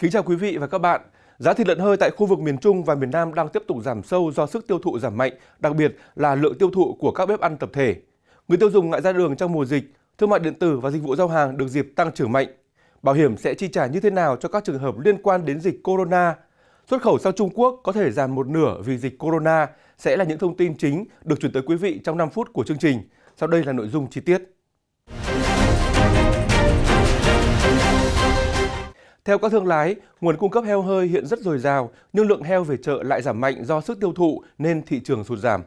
Kính chào quý vị và các bạn. Giá thịt lợn hơi tại khu vực miền Trung và miền Nam đang tiếp tục giảm sâu do sức tiêu thụ giảm mạnh, đặc biệt là lượng tiêu thụ của các bếp ăn tập thể. Người tiêu dùng ngại ra đường trong mùa dịch, thương mại điện tử và dịch vụ giao hàng được dịp tăng trưởng mạnh. Bảo hiểm sẽ chi trả như thế nào cho các trường hợp liên quan đến dịch corona? Xuất khẩu sang Trung Quốc có thể giảm một nửa vì dịch corona sẽ là những thông tin chính được chuyển tới quý vị trong 5 phút của chương trình. Sau đây là nội dung chi tiết. Theo các thương lái, nguồn cung cấp heo hơi hiện rất dồi dào, nhưng lượng heo về chợ lại giảm mạnh do sức tiêu thụ nên thị trường sụt giảm.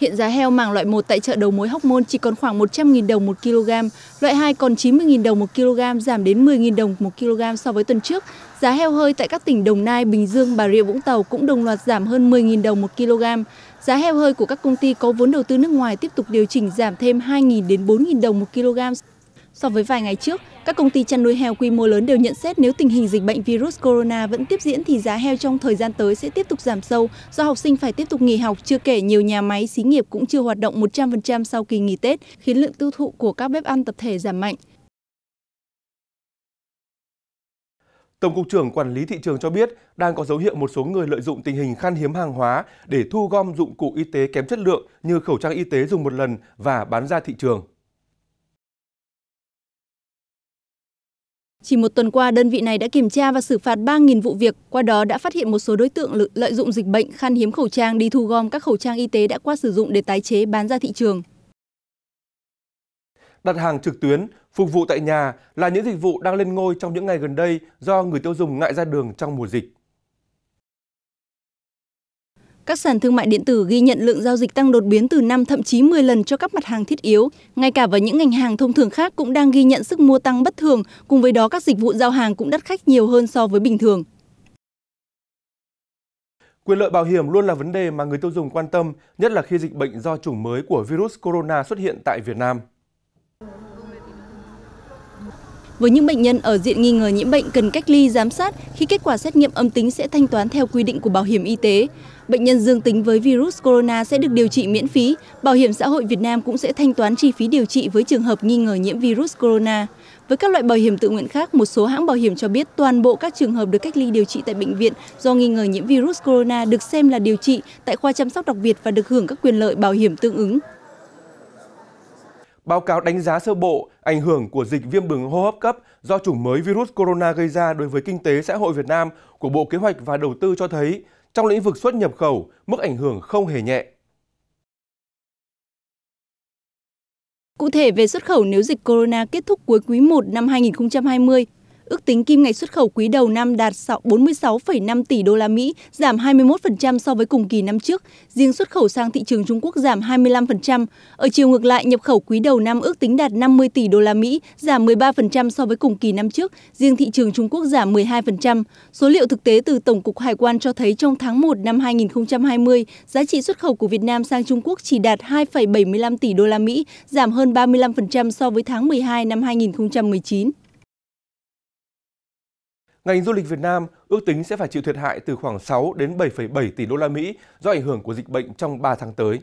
Hiện giá heo mảng loại 1 tại chợ đầu mối Hóc Môn chỉ còn khoảng 100.000 đồng 1 kg, loại 2 còn 90.000 đồng 1 kg, giảm đến 10.000 đồng 1 kg so với tuần trước. Giá heo hơi tại các tỉnh Đồng Nai, Bình Dương, Bà Rịa Vũng Tàu cũng đồng loạt giảm hơn 10.000 đồng 1 kg. Giá heo hơi của các công ty có vốn đầu tư nước ngoài tiếp tục điều chỉnh giảm thêm 2.000 đến 4.000 đồng 1 kg So với vài ngày trước, các công ty chăn nuôi heo quy mô lớn đều nhận xét nếu tình hình dịch bệnh virus corona vẫn tiếp diễn thì giá heo trong thời gian tới sẽ tiếp tục giảm sâu do học sinh phải tiếp tục nghỉ học, chưa kể nhiều nhà máy xí nghiệp cũng chưa hoạt động 100% sau kỳ nghỉ Tết, khiến lượng tiêu thụ của các bếp ăn tập thể giảm mạnh. Tổng cục trưởng Quản lý thị trường cho biết đang có dấu hiệu một số người lợi dụng tình hình khan hiếm hàng hóa để thu gom dụng cụ y tế kém chất lượng như khẩu trang y tế dùng một lần và bán ra thị trường. Chỉ một tuần qua, đơn vị này đã kiểm tra và xử phạt 3.000 vụ việc, qua đó đã phát hiện một số đối tượng lợi dụng dịch bệnh khan hiếm khẩu trang đi thu gom các khẩu trang y tế đã qua sử dụng để tái chế bán ra thị trường. Đặt hàng trực tuyến, phục vụ tại nhà là những dịch vụ đang lên ngôi trong những ngày gần đây do người tiêu dùng ngại ra đường trong mùa dịch. Các sàn thương mại điện tử ghi nhận lượng giao dịch tăng đột biến từ 5 thậm chí 10 lần cho các mặt hàng thiết yếu. Ngay cả với những ngành hàng thông thường khác cũng đang ghi nhận sức mua tăng bất thường, cùng với đó các dịch vụ giao hàng cũng đắt khách nhiều hơn so với bình thường. Quyền lợi bảo hiểm luôn là vấn đề mà người tiêu dùng quan tâm, nhất là khi dịch bệnh do chủng mới của virus corona xuất hiện tại Việt Nam. Với những bệnh nhân ở diện nghi ngờ nhiễm bệnh cần cách ly giám sát, khi kết quả xét nghiệm âm tính sẽ thanh toán theo quy định của bảo hiểm y tế. Bệnh nhân dương tính với virus corona sẽ được điều trị miễn phí, Bảo hiểm xã hội Việt Nam cũng sẽ thanh toán chi phí điều trị với trường hợp nghi ngờ nhiễm virus corona. Với các loại bảo hiểm tự nguyện khác, một số hãng bảo hiểm cho biết toàn bộ các trường hợp được cách ly điều trị tại bệnh viện do nghi ngờ nhiễm virus corona được xem là điều trị tại khoa chăm sóc đặc biệt và được hưởng các quyền lợi bảo hiểm tương ứng báo cáo đánh giá sơ bộ ảnh hưởng của dịch viêm đường hô hấp cấp do chủng mới virus corona gây ra đối với kinh tế xã hội Việt Nam của Bộ Kế hoạch và Đầu tư cho thấy trong lĩnh vực xuất nhập khẩu, mức ảnh hưởng không hề nhẹ. Cụ thể về xuất khẩu nếu dịch corona kết thúc cuối quý 1 năm 2020 Ước tính kim ngạch xuất khẩu quý đầu năm đạt 46,5 tỷ đô la Mỹ, giảm 21% so với cùng kỳ năm trước. Riêng xuất khẩu sang thị trường Trung Quốc giảm 25%. Ở chiều ngược lại, nhập khẩu quý đầu năm ước tính đạt 50 tỷ đô la Mỹ, giảm 13% so với cùng kỳ năm trước. Riêng thị trường Trung Quốc giảm 12%. Số liệu thực tế từ Tổng cục Hải quan cho thấy trong tháng 1 năm 2020, giá trị xuất khẩu của Việt Nam sang Trung Quốc chỉ đạt 2,75 tỷ đô la Mỹ, giảm hơn 35% so với tháng 12 năm 2019 ngành du lịch Việt Nam ước tính sẽ phải chịu thiệt hại từ khoảng 6 đến 7,7 tỷ đô la Mỹ do ảnh hưởng của dịch bệnh trong 3 tháng tới.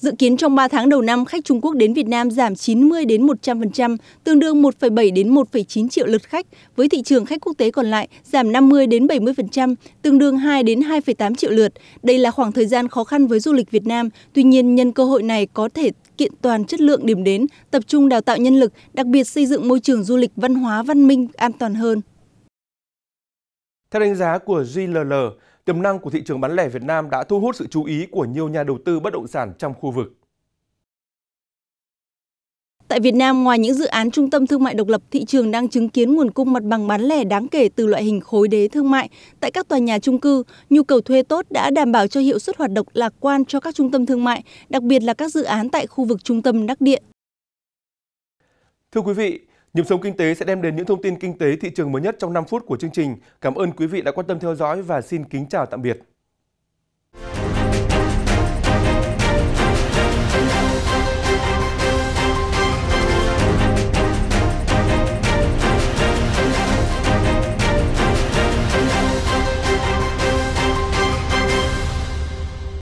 Dự kiến trong 3 tháng đầu năm, khách Trung Quốc đến Việt Nam giảm 90 đến 100%, tương đương 1,7 đến 1,9 triệu lượt khách, với thị trường khách quốc tế còn lại giảm 50 đến 70%, tương đương 2 đến 2,8 triệu lượt. Đây là khoảng thời gian khó khăn với du lịch Việt Nam, tuy nhiên nhân cơ hội này có thể kiện toàn chất lượng điểm đến, tập trung đào tạo nhân lực, đặc biệt xây dựng môi trường du lịch văn hóa văn minh an toàn hơn. Theo đánh giá của JLL, tiềm năng của thị trường bán lẻ Việt Nam đã thu hút sự chú ý của nhiều nhà đầu tư bất động sản trong khu vực. Tại Việt Nam, ngoài những dự án trung tâm thương mại độc lập, thị trường đang chứng kiến nguồn cung mặt bằng bán lẻ đáng kể từ loại hình khối đế thương mại. Tại các tòa nhà trung cư, nhu cầu thuê tốt đã đảm bảo cho hiệu suất hoạt động lạc quan cho các trung tâm thương mại, đặc biệt là các dự án tại khu vực trung tâm đắc địa. Thưa quý vị, Nhịp sống kinh tế sẽ đem đến những thông tin kinh tế thị trường mới nhất trong 5 phút của chương trình. Cảm ơn quý vị đã quan tâm theo dõi và xin kính chào tạm biệt.